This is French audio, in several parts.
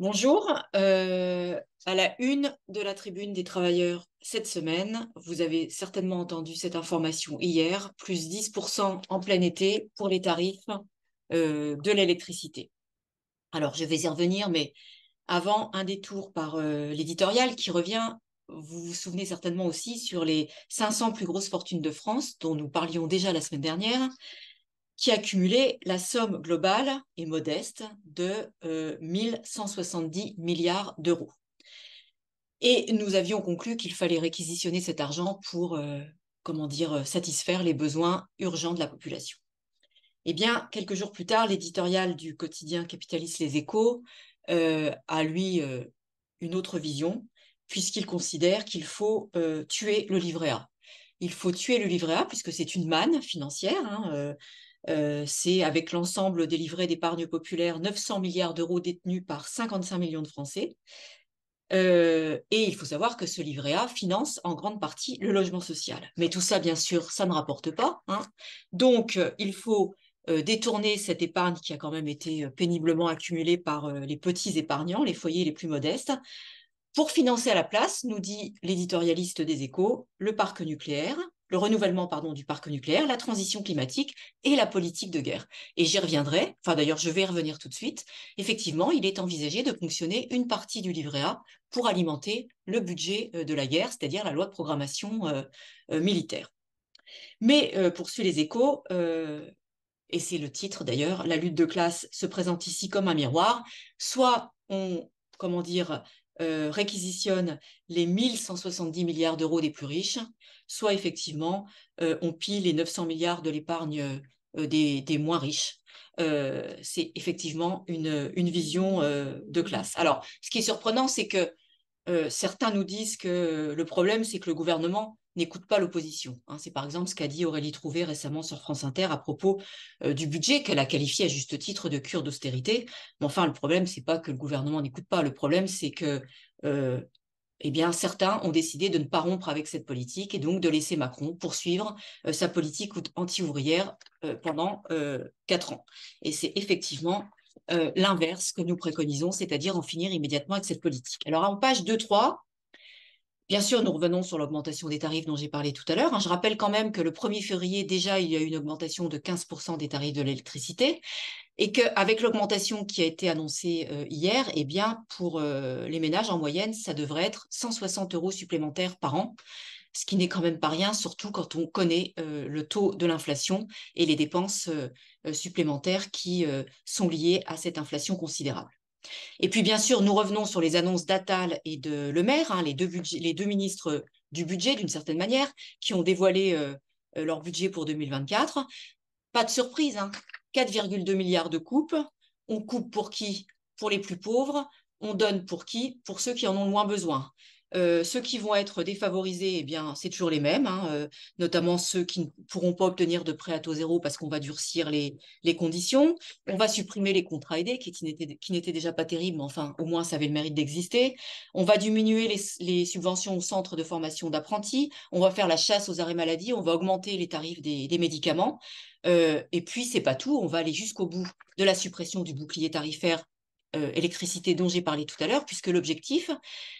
Bonjour. Euh, à la une de la tribune des travailleurs cette semaine, vous avez certainement entendu cette information hier, plus 10% en plein été pour les tarifs euh, de l'électricité. Alors, je vais y revenir, mais avant, un détour par euh, l'éditorial qui revient, vous vous souvenez certainement aussi, sur les 500 plus grosses fortunes de France dont nous parlions déjà la semaine dernière qui a la somme globale et modeste de 1170 euh, milliards d'euros. Et nous avions conclu qu'il fallait réquisitionner cet argent pour, euh, comment dire, satisfaire les besoins urgents de la population. Eh bien, quelques jours plus tard, l'éditorial du quotidien capitaliste Les Échos euh, a, lui, une autre vision, puisqu'il considère qu'il faut tuer le livret A. Il faut tuer le livret A, puisque c'est une manne financière. Hein, euh, c'est avec l'ensemble des livrets d'épargne populaire 900 milliards d'euros détenus par 55 millions de Français. Euh, et il faut savoir que ce livret A finance en grande partie le logement social. Mais tout ça, bien sûr, ça ne rapporte pas. Hein. Donc, euh, il faut détourner cette épargne qui a quand même été péniblement accumulée par les petits épargnants, les foyers les plus modestes, pour financer à la place, nous dit l'éditorialiste des échos, le parc nucléaire, le renouvellement pardon, du parc nucléaire, la transition climatique et la politique de guerre. Et j'y reviendrai, enfin d'ailleurs je vais y revenir tout de suite. Effectivement, il est envisagé de fonctionner une partie du livret A pour alimenter le budget euh, de la guerre, c'est-à-dire la loi de programmation euh, euh, militaire. Mais euh, poursuit les échos, et c'est le titre d'ailleurs, la lutte de classe se présente ici comme un miroir, soit on comment dire, euh, réquisitionne les 1170 milliards d'euros des plus riches, soit effectivement euh, on pille les 900 milliards de l'épargne euh, des, moins riches. c'est effectivement une vision de classe. Alors, ce qui est surprenant, c'est que certains nous disent que le problème, c'est que le gouvernement n'écoute pas l'opposition. Hein. c'est par exemple ce qu'a dit Aurélie Trouvé récemment sur France Inter à propos euh, du budget qu'elle a qualifié à juste titre de cure d'austérité. Mais enfin, le problème, c'est pas que le gouvernement n'écoute pas. Le problème, c'est que euh, eh bien, certains ont décidé de ne pas rompre avec cette politique et donc de laisser Macron poursuivre euh, sa politique anti-ouvrière pendant quatre ans. Et c'est effectivement l'inverse que nous préconisons, c'est-à-dire en finir immédiatement avec cette politique. Alors, en page 2-3, Bien sûr, nous revenons sur l'augmentation des tarifs dont j'ai parlé tout à l'heure. Hein. Je rappelle quand même que le 1er février, déjà, il y a eu une augmentation de 15% des tarifs de l'électricité et qu'avec l'augmentation qui a été annoncée euh, hier, eh bien, pour euh, les ménages, en moyenne, ça devrait être 160 euros supplémentaires par an, ce qui n'est quand même pas rien, surtout quand on connaît euh, le taux de l'inflation et les dépenses supplémentaires qui sont liées à cette inflation considérable. Et puis, bien sûr, nous revenons sur les annonces d'atal et de Le Maire, hein, les, deux ministres du budget, d'une certaine manière, qui ont dévoilé euh, leur budget pour 2024. Pas de surprise, 4,2 hein. milliards de coupes. On coupe pour qui Pour les plus pauvres. On donne pour qui Pour ceux qui en ont le moins besoin. Euh, ceux qui vont être défavorisés, eh bien, c'est toujours les mêmes, hein, euh, notamment ceux qui ne pourront pas obtenir de prêt à taux zéro parce qu'on va durcir les, conditions. On va supprimer les contrats aidés qui, n'étaient déjà pas terribles, mais enfin, au moins, ça avait le mérite d'exister. On va diminuer les, subventions aux centres de formation d'apprentis. On va faire la chasse aux arrêts maladie. On va augmenter les tarifs des, médicaments. Euh, et puis, c'est pas tout. On va aller jusqu'au bout de la suppression du bouclier tarifaire euh, électricité dont j'ai parlé tout à l'heure, puisque l'objectif,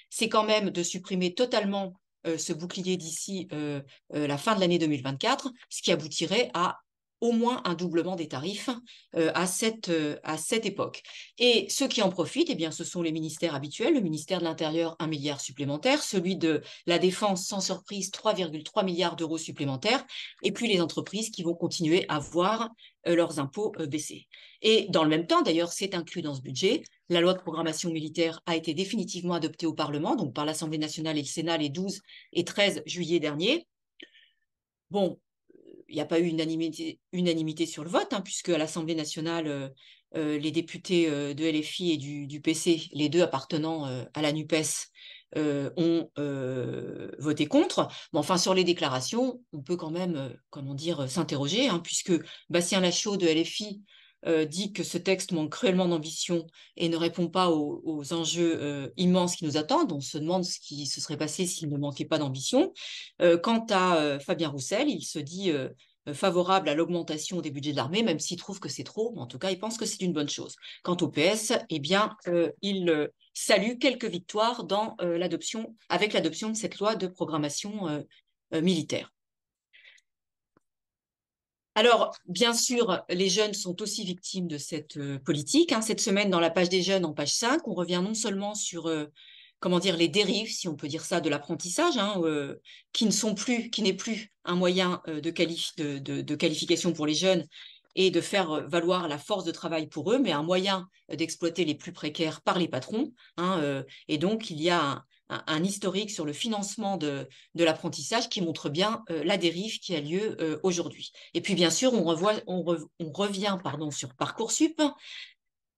c'est quand même de supprimer totalement euh, ce bouclier d'ici euh, la fin de l'année 2024, ce qui aboutirait à au moins un doublement des tarifs euh, à, cette, euh, à cette époque. Et ceux qui en profitent, eh bien, ce sont les ministères habituels, le ministère de l'Intérieur, un milliard supplémentaire, celui de la Défense, sans surprise, 3,3 milliards d'euros supplémentaires, et puis les entreprises qui vont continuer à voir euh, leurs impôts baisser. Et dans le même temps, d'ailleurs, c'est inclus dans ce budget, la loi de programmation militaire a été définitivement adoptée au Parlement, donc par l'Assemblée nationale et le Sénat les 12 et 13 juillet dernier. Bon, il n'y a pas eu unanimité, unanimité sur le vote, hein, puisque à l'Assemblée nationale, euh, euh, les députés euh, de LFI et du, PC, les deux appartenant à la NUPES, ont voté contre. Mais enfin, sur les déclarations, on peut quand même, comment dire, s'interroger, hein, puisque Bastien Lachaud de LFI euh, dit que ce texte manque cruellement d'ambition et ne répond pas aux, enjeux euh, immenses qui nous attendent. On se demande ce qui se serait passé s'il ne manquait pas d'ambition. Euh, quant à Fabien Roussel, il se dit favorable à l'augmentation des budgets de l'armée, même s'il trouve que c'est trop, mais en tout cas, il pense que c'est une bonne chose. Quant au PS, eh bien, il salue quelques victoires dans avec l'adoption de cette loi de programmation militaire. Alors, bien sûr, les jeunes sont aussi victimes de cette euh, politique. Hein. Cette semaine, dans la page des jeunes, en page 5, on revient non seulement sur euh, comment dire les dérives, si on peut dire ça, de l'apprentissage, hein, euh, qui ne sont plus, qui n'est plus un moyen de, qualification pour les jeunes et de faire valoir la force de travail pour eux, mais un moyen d'exploiter les plus précaires par les patrons. Hein, et donc il y a un, historique sur le financement de, l'apprentissage qui montre bien euh, la dérive qui a lieu euh, aujourd'hui. Et puis bien sûr, on, revient sur Parcoursup.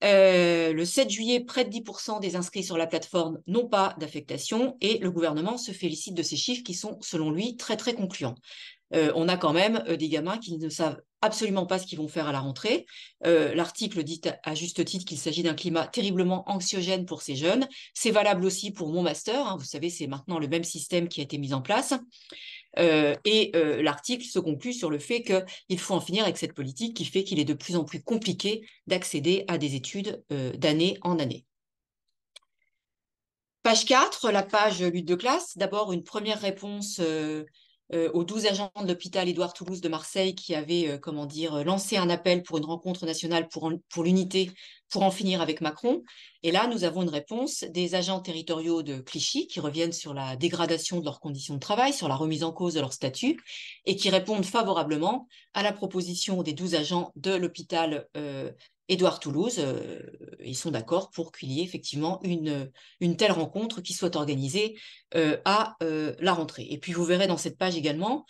Euh, le 7 juillet, près de 10% des inscrits sur la plateforme n'ont pas d'affectation et le gouvernement se félicite de ces chiffres qui sont, selon lui, très très concluants. on a quand même des gamins qui ne savent absolument pas ce qu'ils vont faire à la rentrée. Euh, l'article dit à juste titre qu'il s'agit d'un climat terriblement anxiogène pour ces jeunes. C'est valable aussi pour mon master. Hein. Vous savez, c'est maintenant le même système qui a été mis en place. Euh, et euh, l'article se conclut sur le fait qu'il faut en finir avec cette politique qui fait qu'il est de plus en plus compliqué d'accéder à des études d'année en année. Page 4, la page lutte de classe. D'abord, une première réponse euh, aux 12 agents de l'hôpital Édouard Toulouse de Marseille qui avaient euh, comment dire, euh, lancé un appel pour une rencontre nationale pour, pour l'unité pour en finir avec Macron. Et là, nous avons une réponse des agents territoriaux de Clichy qui reviennent sur la dégradation de leurs conditions de travail, sur la remise en cause de leur statut, et qui répondent favorablement à la proposition des 12 agents de l'hôpital Édouard Toulouse, euh, ils sont d'accord pour qu'il y ait effectivement une, telle rencontre qui soit organisée euh, à euh, la rentrée. Et puis vous verrez dans cette page également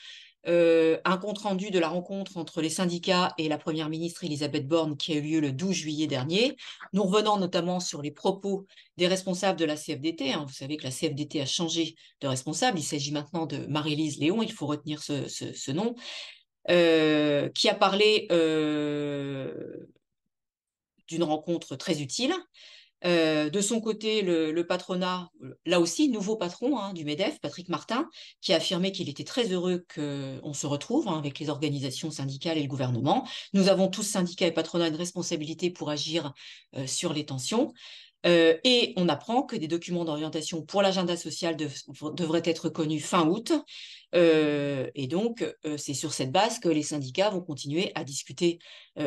un compte-rendu de la rencontre entre les syndicats et la Première ministre Elisabeth Borne qui a eu lieu le 12 juillet dernier. Nous revenons notamment sur les propos des responsables de la CFDT. Hein. Vous savez que la CFDT a changé de responsable. Il s'agit maintenant de Marie-Lise Léon, il faut retenir ce nom. qui a parlé d'une rencontre très utile. Euh, de son côté, le, patronat, là aussi, nouveau patron hein, du MEDEF, Patrick Martin, qui a affirmé qu'il était très heureux qu'on se retrouve hein, avec les organisations syndicales et le gouvernement. Nous avons tous, syndicats et patronat une responsabilité pour agir euh, sur les tensions. Euh, et on apprend que des documents d'orientation pour l'agenda social devraient être connus fin août. Euh, et donc, euh, c'est sur cette base que les syndicats vont continuer à discuter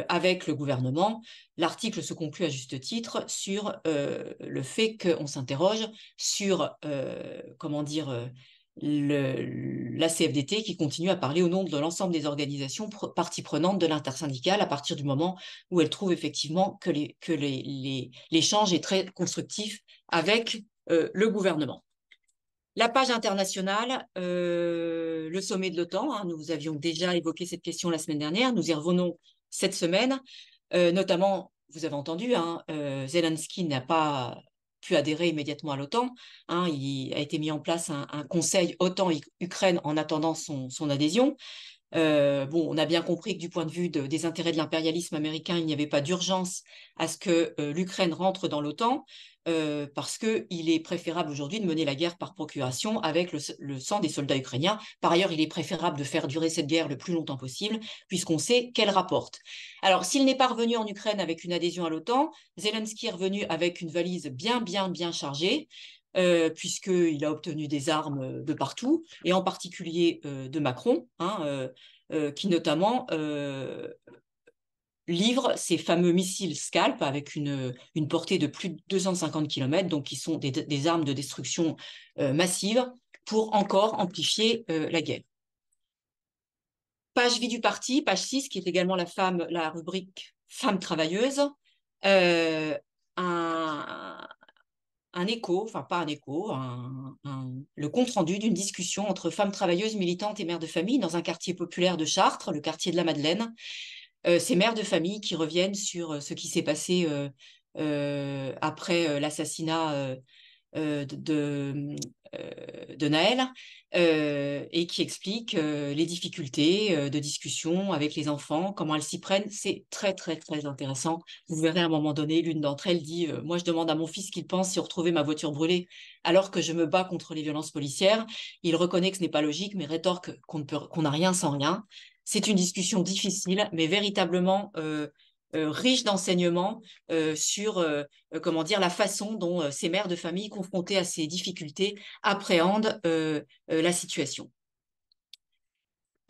avec le gouvernement. L'article se conclut à juste titre sur le fait qu'on s'interroge sur, comment dire, le, la CFDT qui continue à parler au nom de l'ensemble des organisations parties prenantes de l'intersyndicale à partir du moment où elle trouve effectivement que l'échange les, que les, les, est très constructif avec euh, le gouvernement. La page internationale, euh, le sommet de l'OTAN, hein, nous avions déjà évoqué cette question la semaine dernière, nous y revenons cette semaine, euh, notamment, vous avez entendu, hein, Zelensky n'a pas pu adhérer immédiatement à l'OTAN. Hein, il a été mis en place un, conseil OTAN-Ukraine en attendant son adhésion. Euh, bon, on a bien compris que du point de vue des intérêts de l'impérialisme américain, il n'y avait pas d'urgence à ce que euh, l'Ukraine rentre dans l'OTAN, euh, parce qu'il est préférable aujourd'hui de mener la guerre par procuration avec le, le, sang des soldats ukrainiens. Par ailleurs, il est préférable de faire durer cette guerre le plus longtemps possible, puisqu'on sait qu'elle rapporte. Alors, s'il n'est pas revenu en Ukraine avec une adhésion à l'OTAN, Zelensky est revenu avec une valise bien, bien, bien chargée. Puisque euh, puisqu'il a obtenu des armes euh, de partout, et en particulier euh, de Macron, hein, qui notamment livre ces fameux missiles Scalp avec une, une, portée de plus de 250 km, donc qui sont des, armes de destruction massive, pour encore amplifier la guerre. Page vie du parti, page 6, qui est également la, femme, la rubrique femme travailleuse écho, enfin pas un écho, le compte-rendu d'une discussion entre femmes travailleuses militantes et mères de famille dans un quartier populaire de Chartres, le quartier de la Madeleine. Euh, ces mères de famille qui reviennent sur euh, ce qui s'est passé euh, après l'assassinat de, euh, de Naël euh, et qui explique euh, les difficultés de discussion avec les enfants, comment elles s'y prennent. C'est très, très, très intéressant. Vous verrez à un moment donné, l'une d'entre elles dit Moi, je demande à mon fils qu'il pense si retrouver ma voiture brûlée alors que je me bats contre les violences policières. Il reconnaît que ce n'est pas logique, mais rétorque qu'on n'a rien sans rien. C'est une discussion difficile, mais véritablement euh, euh, riche d'enseignements euh, sur euh, comment dire la façon dont ces mères de famille confrontées à ces difficultés appréhendent la situation.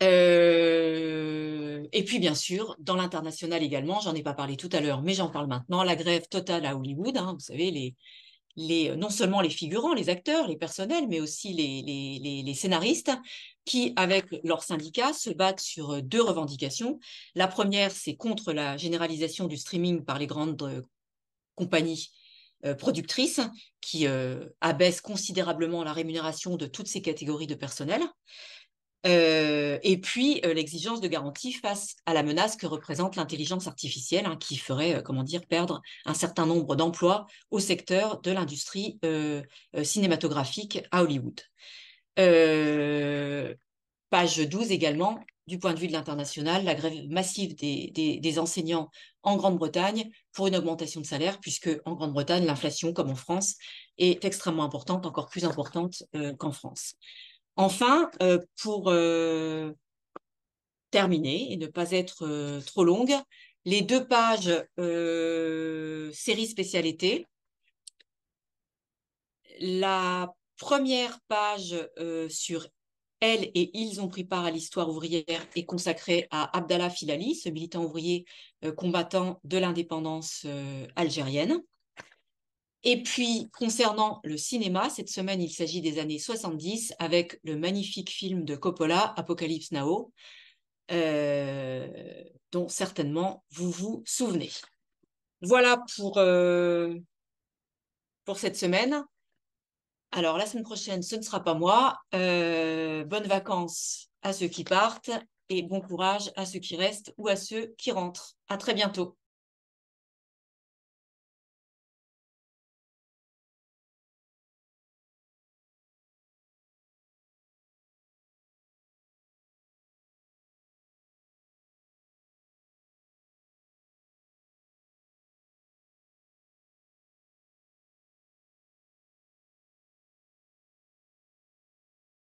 et puis, bien sûr, dans l'international également, j'en ai pas parlé tout à l'heure, mais j'en parle maintenant, la grève totale à Hollywood. Hein, vous savez, les, euh, non seulement les figurants, les acteurs, les personnels, mais aussi les, scénaristes qui, avec leur syndicat, se battent sur euh, deux revendications. La première, c'est contre la généralisation du streaming par les grandes euh, compagnies productrices qui abaissent considérablement la rémunération de toutes ces catégories de personnel. Euh, et puis euh, l'exigence de garantie face à la menace que représente l'intelligence artificielle, hein, qui ferait, euh, comment dire, perdre un certain nombre d'emplois au secteur de l'industrie cinématographique à Hollywood. page 12 également, du point de vue de l'international, la grève massive des enseignants en Grande-Bretagne pour une augmentation de salaire, puisque en Grande-Bretagne, l'inflation, comme en France, est extrêmement importante, encore plus importante qu'en France. Enfin, euh, pour euh, terminer et ne pas être euh, trop longue, les deux pages série spécialité. La première page sur elle et ils ont pris part à l'histoire ouvrière est consacrée à Abdallah Filali, ce militant ouvrier combattant de l'indépendance algérienne. Et puis, concernant le cinéma, cette semaine, il s'agit des années 70 avec le magnifique film de Coppola, Apocalypse Now, euh, dont certainement vous vous souvenez. Voilà pour, euh, pour cette semaine. Alors, la semaine prochaine, ce ne sera pas moi. Euh, bonnes vacances à ceux qui partent et bon courage à ceux qui restent ou à ceux qui rentrent. À très bientôt.